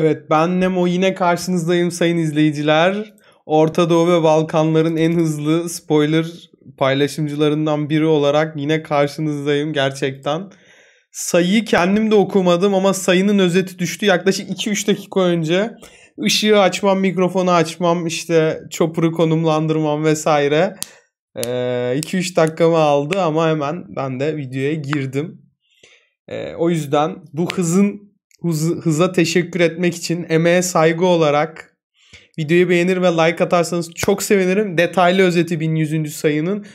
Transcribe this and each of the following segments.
Evet ben Nemo yine karşınızdayım sayın izleyiciler. Orta Doğu ve Balkanların en hızlı spoiler paylaşımcılarından biri olarak yine karşınızdayım gerçekten. Sayıyı kendim de okumadım ama sayının özeti düştü yaklaşık 2-3 dakika önce. Işığı açmam, mikrofonu açmam, işte chopper'ı konumlandırmam vesaire. 2-3 dakikamı aldı ama hemen ben de videoya girdim. o yüzden bu hızın hız, hıza teşekkür etmek için emeğe saygı olarak videoyu beğenir ve like atarsanız çok sevinirim. Detaylı özeti 1100. sayının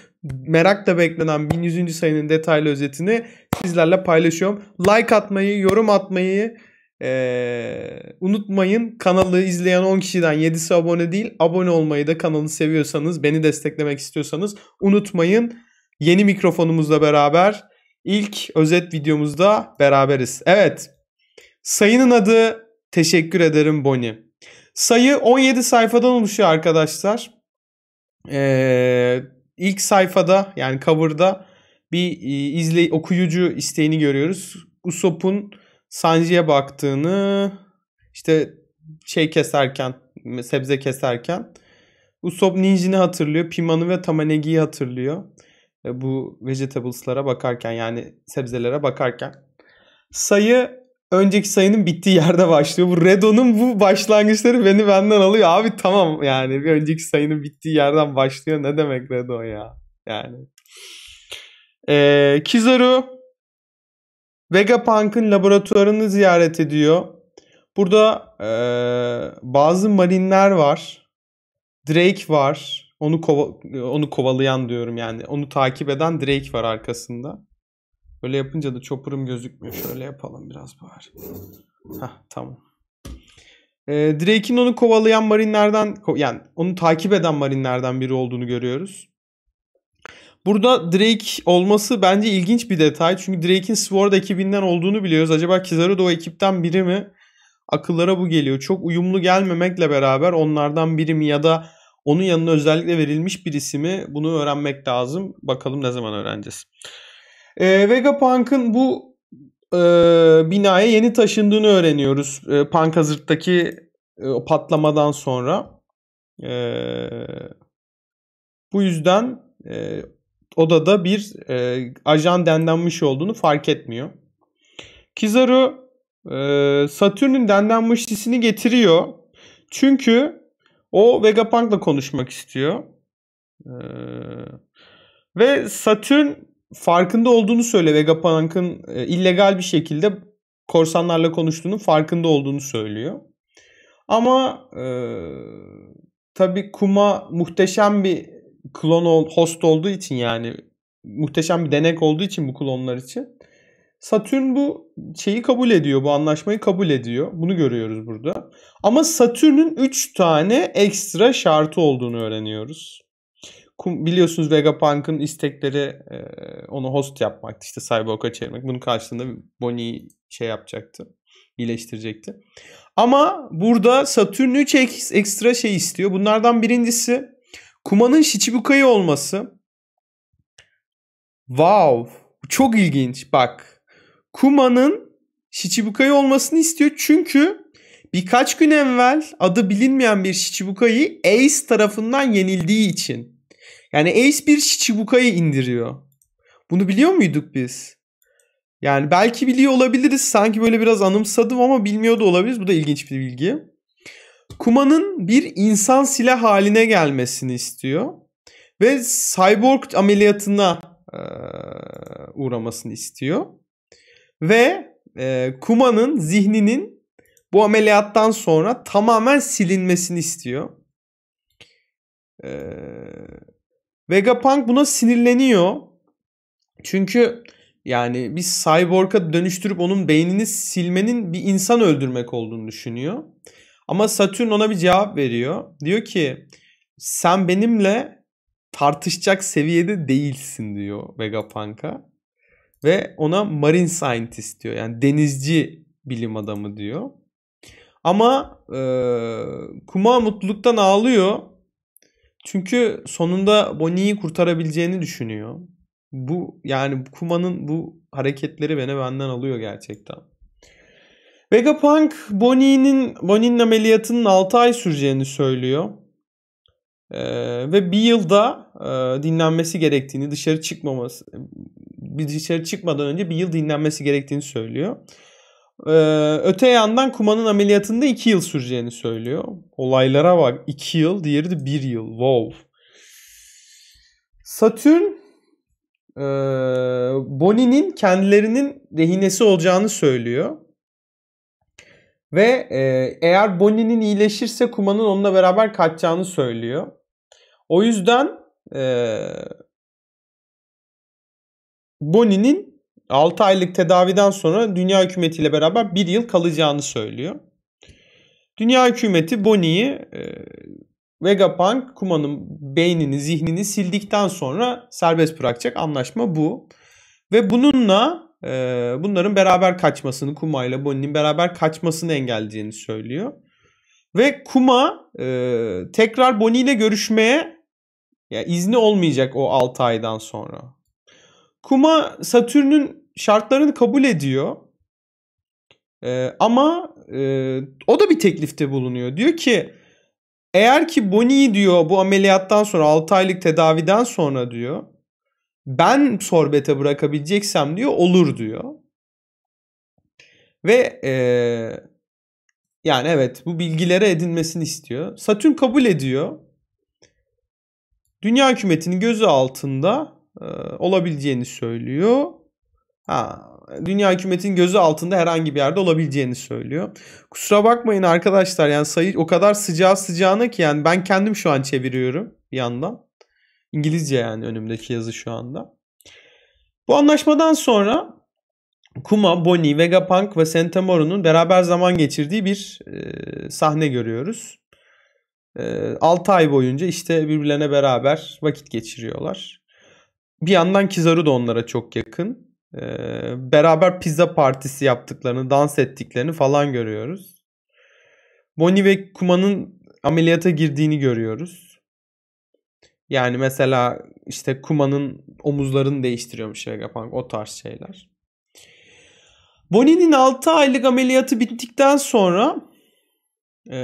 merakla beklenen 1100. sayının detaylı özetini sizlerle paylaşıyorum. Like atmayı, yorum atmayı ee, unutmayın. Kanalı izleyen 10 kişiden 7'si abone değil. Abone olmayı da kanalı seviyorsanız, beni desteklemek istiyorsanız unutmayın. Yeni mikrofonumuzla beraber ilk özet videomuzda beraberiz. Evet, Sayının adı teşekkür ederim Bonnie. Sayı 17 sayfadan oluşuyor arkadaşlar. Ee, ilk sayfada yani cover'da bir e, izley okuyucu isteğini görüyoruz. Usopp'un Sanji'ye baktığını işte şey keserken, sebze keserken Usopp Ninjin'i hatırlıyor, Piman'ı ve Tamanegi'yi hatırlıyor. E, bu vegetables'lara bakarken yani sebzelere bakarken. Sayı önceki sayının bittiği yerde başlıyor. Bu Redo'nun bu başlangıçları beni benden alıyor. Abi tamam yani bir önceki sayının bittiği yerden başlıyor. Ne demek Redo ya? Yani. Ee, Kizaru Vegapunk'ın laboratuvarını ziyaret ediyor. Burada e, bazı marinler var. Drake var. Onu kova, onu kovalayan diyorum yani. Onu takip eden Drake var arkasında. Öyle yapınca da çopur'um gözükmüyor. Şöyle yapalım biraz bari. Hah tamam. ee, Drake'in onu kovalayan marinlerden yani onu takip eden marinlerden biri olduğunu görüyoruz. Burada Drake olması bence ilginç bir detay. Çünkü Drake'in Sword ekibinden olduğunu biliyoruz. Acaba Kizaru da o ekipten biri mi? Akıllara bu geliyor. Çok uyumlu gelmemekle beraber onlardan biri mi ya da onun yanına özellikle verilmiş birisi mi? Bunu öğrenmek lazım. Bakalım ne zaman öğreneceğiz. E, Vegapunk'ın bu e, binaya yeni taşındığını öğreniyoruz. E, Pankazırt'taki e, patlamadan sonra. E, bu yüzden e, odada bir e, ajan dendenmiş olduğunu fark etmiyor. Kizaru e, Satürn'ün dendenmiş sisini getiriyor. Çünkü o Vegapunk'la konuşmak istiyor. E, ve Satürn farkında olduğunu söyle Vegapunk'ın e, illegal bir şekilde korsanlarla konuştuğunu farkında olduğunu söylüyor. Ama e, tabi Kuma muhteşem bir klon host olduğu için yani muhteşem bir denek olduğu için bu klonlar için Satürn bu şeyi kabul ediyor. Bu anlaşmayı kabul ediyor. Bunu görüyoruz burada. Ama Satürn'ün 3 tane ekstra şartı olduğunu öğreniyoruz biliyorsunuz Vegapunk'ın istekleri e, onu host yapmaktı. İşte Cyborg'a çevirmek. Bunun karşılığında Bonnie'yi şey yapacaktı. iyileştirecekti. Ama burada Satürn 3 ekstra şey istiyor. Bunlardan birincisi Kuma'nın Shichibukai olması. Wow. Çok ilginç. Bak. Kuma'nın Shichibukai olmasını istiyor. Çünkü birkaç gün evvel adı bilinmeyen bir Shichibuka'yı Ace tarafından yenildiği için yani Ace bir Shichibuka'yı indiriyor. Bunu biliyor muyduk biz? Yani belki biliyor olabiliriz. Sanki böyle biraz anımsadım ama bilmiyor da olabiliriz. Bu da ilginç bir bilgi. Kuma'nın bir insan silah haline gelmesini istiyor. Ve cyborg ameliyatına e, uğramasını istiyor. Ve e, Kuma'nın zihninin bu ameliyattan sonra tamamen silinmesini istiyor. Eee Vegapunk buna sinirleniyor. Çünkü yani bir cyborg'a dönüştürüp onun beynini silmenin bir insan öldürmek olduğunu düşünüyor. Ama Satürn ona bir cevap veriyor. Diyor ki sen benimle tartışacak seviyede değilsin diyor Vegapunk'a. Ve ona marine scientist diyor. Yani denizci bilim adamı diyor. Ama e, Kuma mutluluktan ağlıyor. Çünkü sonunda Bonnie'yi kurtarabileceğini düşünüyor. Bu yani Kuma'nın bu hareketleri beni benden alıyor gerçekten. Vegapunk Bonnie'nin Bonnie'nin ameliyatının 6 ay süreceğini söylüyor. Ee, ve bir yılda e, dinlenmesi gerektiğini, dışarı çıkmaması, bir dışarı çıkmadan önce bir yıl dinlenmesi gerektiğini söylüyor. Ee, öte yandan Kuma'nın ameliyatında 2 yıl süreceğini söylüyor. Olaylara bak 2 yıl diğeri de 1 yıl. Wow. Satürn e, Bonnie'nin kendilerinin rehinesi olacağını söylüyor. Ve e, eğer Bonnie'nin iyileşirse Kuma'nın onunla beraber kaçacağını söylüyor. O yüzden e, Bonnie'nin 6 aylık tedaviden sonra dünya hükümetiyle beraber 1 yıl kalacağını söylüyor. Dünya hükümeti Bonnie'yi e, Vegapunk Kuma'nın beynini, zihnini sildikten sonra serbest bırakacak anlaşma bu. Ve bununla e, bunların beraber kaçmasını, Kuma ile Bonnie'nin beraber kaçmasını engelleyeceğini söylüyor. Ve Kuma e, tekrar Bonnie ile görüşmeye yani izni olmayacak o 6 aydan sonra. Kuma Satürn'ün şartlarını kabul ediyor. Ee, ama e, o da bir teklifte bulunuyor. Diyor ki eğer ki Bonnie'yi diyor bu ameliyattan sonra 6 aylık tedaviden sonra diyor ben sorbete bırakabileceksem diyor olur diyor. Ve e, yani evet bu bilgilere edinmesini istiyor. Satürn kabul ediyor. Dünya hükümetinin gözü altında e, olabileceğini söylüyor. Ha, dünya hükümetinin gözü altında herhangi bir yerde olabileceğini söylüyor. Kusura bakmayın arkadaşlar yani sayı o kadar sıcağı sıcağına ki yani ben kendim şu an çeviriyorum bir yandan. İngilizce yani önümdeki yazı şu anda. Bu anlaşmadan sonra Kuma, Bonnie, Vegapunk ve Sentamoru'nun beraber zaman geçirdiği bir e, sahne görüyoruz. E, 6 ay boyunca işte birbirlerine beraber vakit geçiriyorlar. Bir yandan Kizaru da onlara çok yakın e, beraber pizza partisi yaptıklarını, dans ettiklerini falan görüyoruz. Bonnie ve Kuma'nın ameliyata girdiğini görüyoruz. Yani mesela işte Kuma'nın omuzlarını değiştiriyormuş Vegapunk o tarz şeyler. Bonnie'nin 6 aylık ameliyatı bittikten sonra e,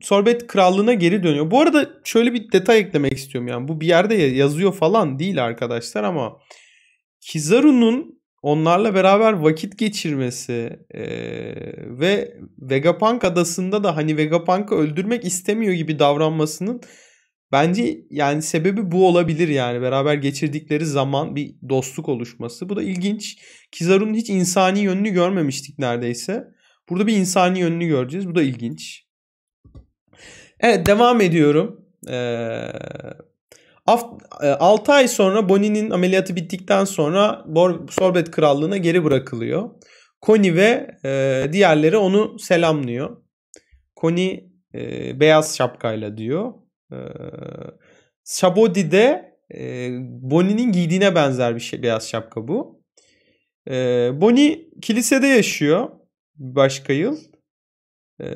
Sorbet Krallığı'na geri dönüyor. Bu arada şöyle bir detay eklemek istiyorum yani bu bir yerde yazıyor falan değil arkadaşlar ama Kizaru'nun onlarla beraber vakit geçirmesi e, ve Vegapunk adasında da hani Vegapunk'ı öldürmek istemiyor gibi davranmasının bence yani sebebi bu olabilir yani beraber geçirdikleri zaman bir dostluk oluşması. Bu da ilginç. Kizaru'nun hiç insani yönünü görmemiştik neredeyse. Burada bir insani yönünü göreceğiz. Bu da ilginç. Evet devam ediyorum. Ee, 6 e, ay sonra Bonnie'nin ameliyatı bittikten sonra Sorbet Krallığı'na geri bırakılıyor. Connie ve e, diğerleri onu selamlıyor. Connie e, beyaz şapkayla diyor. E, Shabodi de e, Bonnie'nin giydiğine benzer bir şey, beyaz şapka bu. E, Bonnie kilisede yaşıyor başka yıl. E,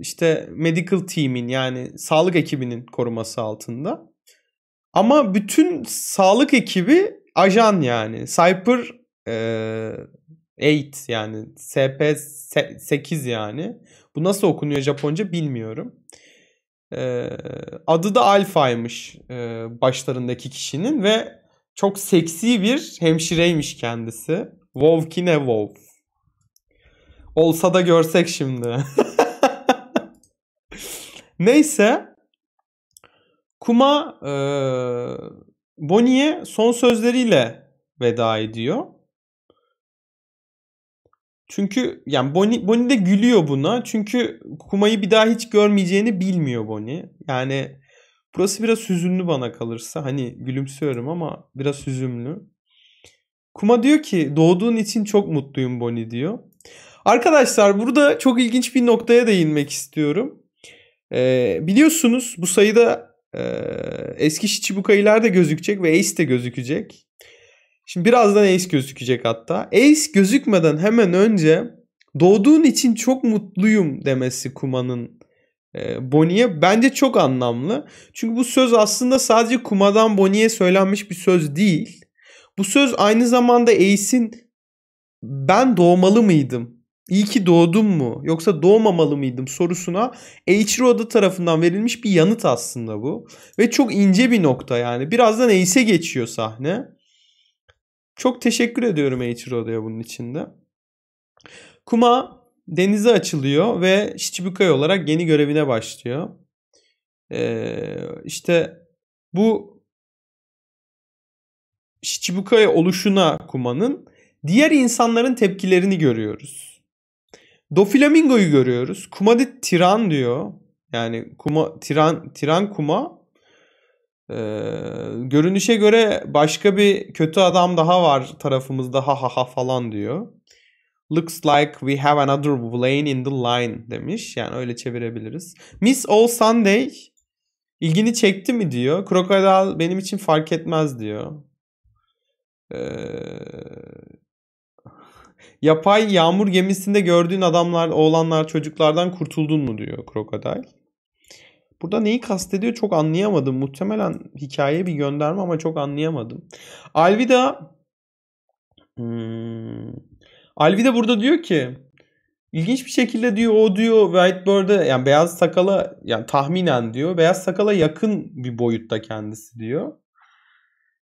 işte medical team'in yani sağlık ekibinin koruması altında. Ama bütün sağlık ekibi ajan yani. Cyper e, 8 yani SP8 yani. Bu nasıl okunuyor Japonca bilmiyorum. E, adı da Alfa'ymış e, başlarındaki kişinin ve çok seksi bir hemşireymiş kendisi. Wovkine Wov. Olsa da görsek şimdi. Neyse. Kuma e, Bonnie'ye son sözleriyle veda ediyor. Çünkü yani Bonnie, Bonnie de gülüyor buna. Çünkü Kuma'yı bir daha hiç görmeyeceğini bilmiyor Bonnie. Yani burası biraz hüzünlü bana kalırsa. Hani gülümsüyorum ama biraz hüzünlü. Kuma diyor ki doğduğun için çok mutluyum Bonnie diyor. Arkadaşlar burada çok ilginç bir noktaya değinmek istiyorum. Ee, biliyorsunuz bu sayıda ee, eski Shichibukai'ler de gözükecek ve Ace de gözükecek. Şimdi birazdan Ace gözükecek hatta. Ace gözükmeden hemen önce doğduğun için çok mutluyum demesi Kuma'nın e, Bonnie'ye bence çok anlamlı. Çünkü bu söz aslında sadece Kuma'dan Bonnie'ye söylenmiş bir söz değil. Bu söz aynı zamanda Ace'in ben doğmalı mıydım? İyi ki doğdum mu yoksa doğmamalı mıydım sorusuna H. tarafından verilmiş bir yanıt aslında bu. Ve çok ince bir nokta yani. Birazdan Ace'e geçiyor sahne. Çok teşekkür ediyorum H. bunun içinde. Kuma denize açılıyor ve Shichibukai olarak yeni görevine başlıyor. Ee, işte bu Shichibukai oluşuna Kuma'nın diğer insanların tepkilerini görüyoruz. Doflamingo'yu görüyoruz. Kuma de Tiran diyor. Yani Kuma Tiran Tiran Kuma ee, görünüşe göre başka bir kötü adam daha var tarafımızda ha ha ha falan diyor. Looks like we have another Blaine in the line demiş. Yani öyle çevirebiliriz. Miss All Sunday ilgini çekti mi diyor. Krokodil benim için fark etmez diyor. Ee, Yapay yağmur gemisinde gördüğün adamlar, oğlanlar, çocuklardan kurtuldun mu diyor krokodil. Burada neyi kastediyor çok anlayamadım. Muhtemelen hikayeye bir gönderme ama çok anlayamadım. Alvida hmm, Alvida burada diyor ki ilginç bir şekilde diyor o diyor Whitebird'e yani beyaz sakala yani tahminen diyor beyaz sakala yakın bir boyutta kendisi diyor.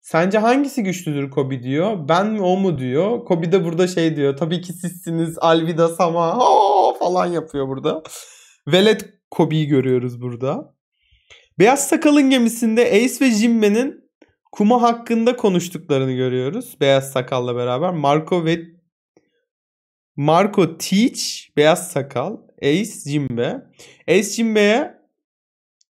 Sence hangisi güçlüdür Kobi diyor. Ben mi o mu diyor. Kobi de burada şey diyor. Tabii ki sizsiniz Alvida Sama falan yapıyor burada. Velet Kobi'yi görüyoruz burada. Beyaz Sakal'ın gemisinde Ace ve Jimbe'nin kuma hakkında konuştuklarını görüyoruz. Beyaz Sakal'la beraber Marco ve Marco Teach, Beyaz Sakal, Ace Jimbe. Ace Jimbe'ye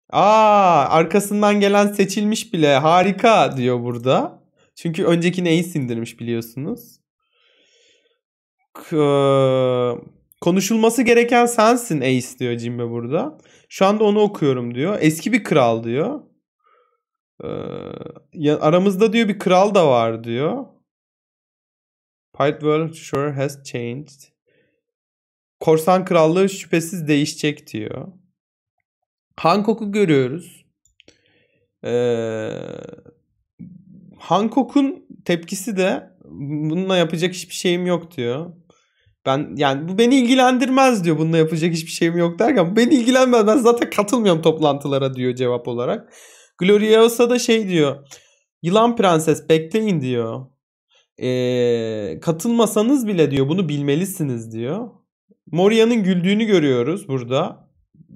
Aa arkasından gelen seçilmiş bile harika diyor burada. Çünkü öncekini ace sindirmiş biliyorsunuz. K- konuşulması gereken sensin ace diyor Jimbe burada. Şu anda onu okuyorum diyor. Eski bir kral diyor. Ee, aramızda diyor bir kral da var diyor. Pirate world sure has changed. Korsan krallığı şüphesiz değişecek diyor. Hancock'u görüyoruz. Ee, Hancock'un tepkisi de bununla yapacak hiçbir şeyim yok diyor. Ben yani bu beni ilgilendirmez diyor. Bununla yapacak hiçbir şeyim yok derken beni ilgilenmez. Ben zaten katılmıyorum toplantılara diyor cevap olarak. Gloriosa da şey diyor. Yılan prenses bekleyin diyor. Ee, katılmasanız bile diyor bunu bilmelisiniz diyor. Moria'nın güldüğünü görüyoruz burada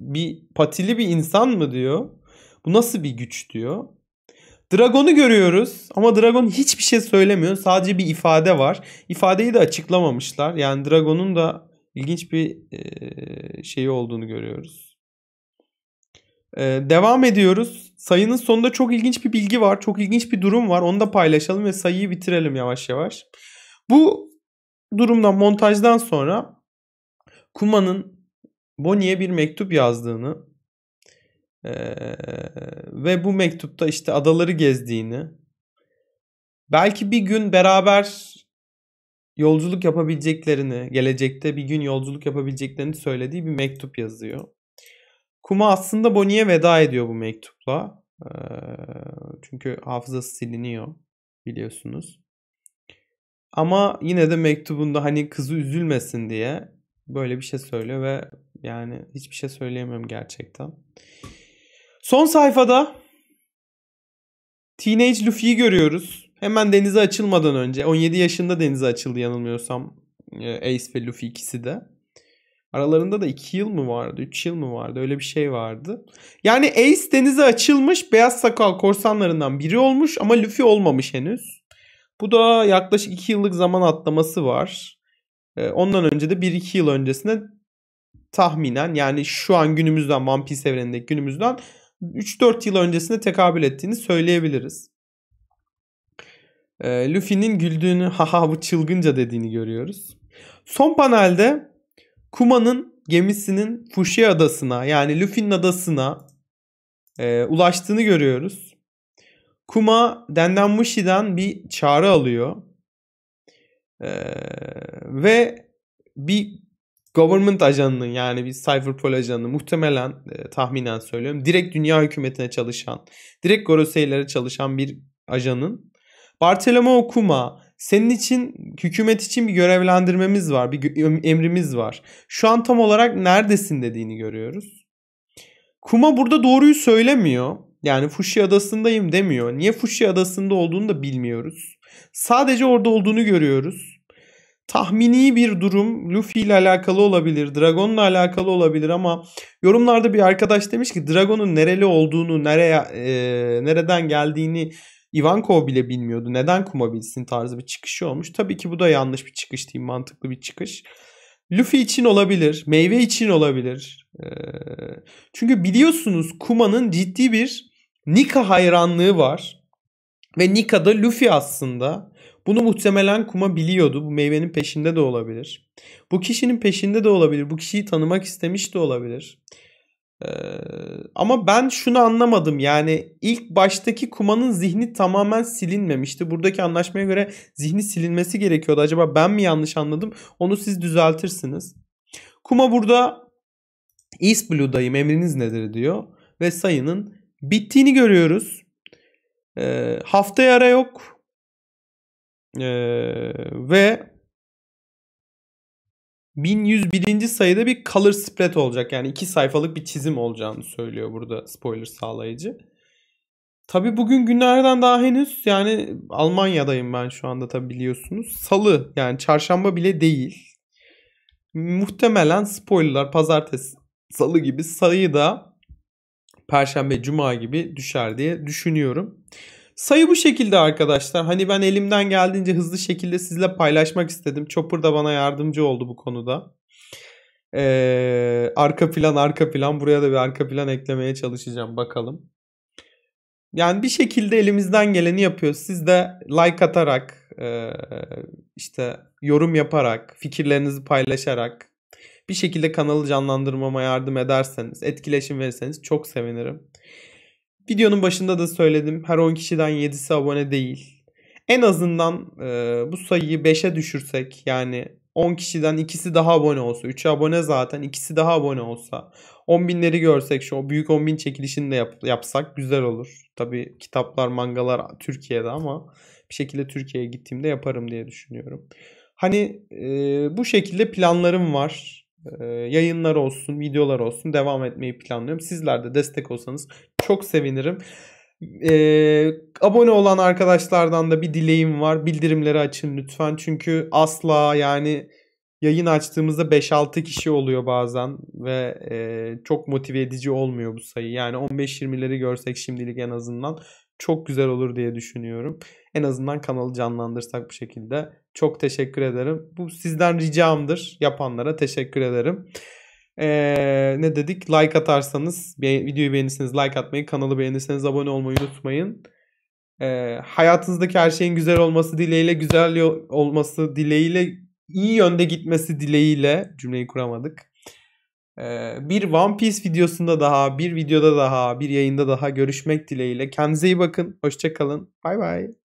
bir patili bir insan mı diyor. Bu nasıl bir güç diyor. Dragon'u görüyoruz ama Dragon hiçbir şey söylemiyor. Sadece bir ifade var. İfadeyi de açıklamamışlar. Yani Dragon'un da ilginç bir şeyi olduğunu görüyoruz. devam ediyoruz. Sayının sonunda çok ilginç bir bilgi var. Çok ilginç bir durum var. Onu da paylaşalım ve sayıyı bitirelim yavaş yavaş. Bu durumdan montajdan sonra Kuma'nın Bonnie'ye bir mektup yazdığını e, ve bu mektupta işte adaları gezdiğini belki bir gün beraber yolculuk yapabileceklerini, gelecekte bir gün yolculuk yapabileceklerini söylediği bir mektup yazıyor. Kuma aslında Bonnie'ye veda ediyor bu mektupla. E, çünkü hafızası siliniyor biliyorsunuz. Ama yine de mektubunda hani kızı üzülmesin diye böyle bir şey söylüyor ve yani hiçbir şey söyleyemem gerçekten. Son sayfada Teenage Luffy'yi görüyoruz. Hemen denize açılmadan önce. 17 yaşında denize açıldı yanılmıyorsam. E, Ace ve Luffy ikisi de. Aralarında da 2 yıl mı vardı? 3 yıl mı vardı? Öyle bir şey vardı. Yani Ace denize açılmış. Beyaz sakal korsanlarından biri olmuş. Ama Luffy olmamış henüz. Bu da yaklaşık 2 yıllık zaman atlaması var. E, ondan önce de 1-2 yıl öncesinde tahminen yani şu an günümüzden One Piece evrenindeki günümüzden 3-4 yıl öncesinde tekabül ettiğini söyleyebiliriz. E, Luffy'nin güldüğünü haha bu çılgınca dediğini görüyoruz. Son panelde Kuma'nın gemisinin Fushia adasına yani Luffy'nin adasına e, ulaştığını görüyoruz. Kuma Dendanmushi'den bir çağrı alıyor. E, ve bir government ajanının yani bir cyberpol ajanı muhtemelen e, tahminen söylüyorum. Direkt dünya hükümetine çalışan, direkt Goroseylere çalışan bir ajanın Bartolomeo Kuma senin için hükümet için bir görevlendirmemiz var, bir emrimiz var. Şu an tam olarak neredesin dediğini görüyoruz. Kuma burada doğruyu söylemiyor. Yani Fushi Adası'ndayım demiyor. Niye Fushi Adası'nda olduğunu da bilmiyoruz. Sadece orada olduğunu görüyoruz tahmini bir durum Luffy ile alakalı olabilir, Dragon'la alakalı olabilir ama yorumlarda bir arkadaş demiş ki Dragon'un nereli olduğunu, nereye e, nereden geldiğini Ivankov bile bilmiyordu. Neden kuma bilsin tarzı bir çıkışı olmuş. Tabii ki bu da yanlış bir çıkış değil, mantıklı bir çıkış. Luffy için olabilir, meyve için olabilir. E, çünkü biliyorsunuz Kuma'nın ciddi bir Nika hayranlığı var. Ve Nika da Luffy aslında. Bunu muhtemelen Kuma biliyordu. Bu meyvenin peşinde de olabilir. Bu kişinin peşinde de olabilir. Bu kişiyi tanımak istemiş de olabilir. Ee, ama ben şunu anlamadım. Yani ilk baştaki Kuma'nın zihni tamamen silinmemişti. Buradaki anlaşmaya göre zihni silinmesi gerekiyordu. Acaba ben mi yanlış anladım? Onu siz düzeltirsiniz. Kuma burada East Blue'dayım emriniz nedir diyor. Ve sayının bittiğini görüyoruz. Ee, haftaya ara yok. Ee, ve 1101. sayıda bir color spread olacak. Yani iki sayfalık bir çizim olacağını söylüyor burada spoiler sağlayıcı. Tabi bugün günlerden daha henüz yani Almanya'dayım ben şu anda tabi biliyorsunuz. Salı yani çarşamba bile değil. Muhtemelen spoilerlar pazartesi salı gibi da perşembe cuma gibi düşer diye düşünüyorum. Sayı bu şekilde arkadaşlar. Hani ben elimden geldiğince hızlı şekilde sizle paylaşmak istedim. Chopper da bana yardımcı oldu bu konuda. Ee, arka plan arka plan. Buraya da bir arka plan eklemeye çalışacağım. Bakalım. Yani bir şekilde elimizden geleni yapıyoruz. Siz de like atarak, e, işte yorum yaparak, fikirlerinizi paylaşarak bir şekilde kanalı canlandırmama yardım ederseniz, etkileşim verirseniz çok sevinirim. Videonun başında da söyledim. Her 10 kişiden 7'si abone değil. En azından e, bu sayıyı 5'e düşürsek yani 10 kişiden ikisi daha abone olsa, 3'ü abone zaten ikisi daha abone olsa, 10 binleri görsek şu büyük 10 bin çekilişini de yap, yapsak güzel olur. Tabi kitaplar, mangalar Türkiye'de ama bir şekilde Türkiye'ye gittiğimde yaparım diye düşünüyorum. Hani e, bu şekilde planlarım var. Ee, yayınlar olsun, videolar olsun devam etmeyi planlıyorum. Sizler de destek olsanız çok sevinirim. Ee, abone olan arkadaşlardan da bir dileğim var. Bildirimleri açın lütfen. Çünkü asla yani yayın açtığımızda 5-6 kişi oluyor bazen ve e, çok motive edici olmuyor bu sayı. Yani 15-20'leri görsek şimdilik en azından çok güzel olur diye düşünüyorum. En azından kanalı canlandırsak bu şekilde. Çok teşekkür ederim. Bu sizden ricamdır. Yapanlara teşekkür ederim. Ee, ne dedik? Like atarsanız, videoyu beğenirseniz like atmayı, kanalı beğenirseniz abone olmayı unutmayın. Ee, hayatınızdaki her şeyin güzel olması dileğiyle, güzel olması dileğiyle iyi yönde gitmesi dileğiyle cümleyi kuramadık. Ee, bir One Piece videosunda daha, bir videoda daha, bir yayında daha görüşmek dileğiyle. Kendinize iyi bakın. Hoşçakalın. Bay bay.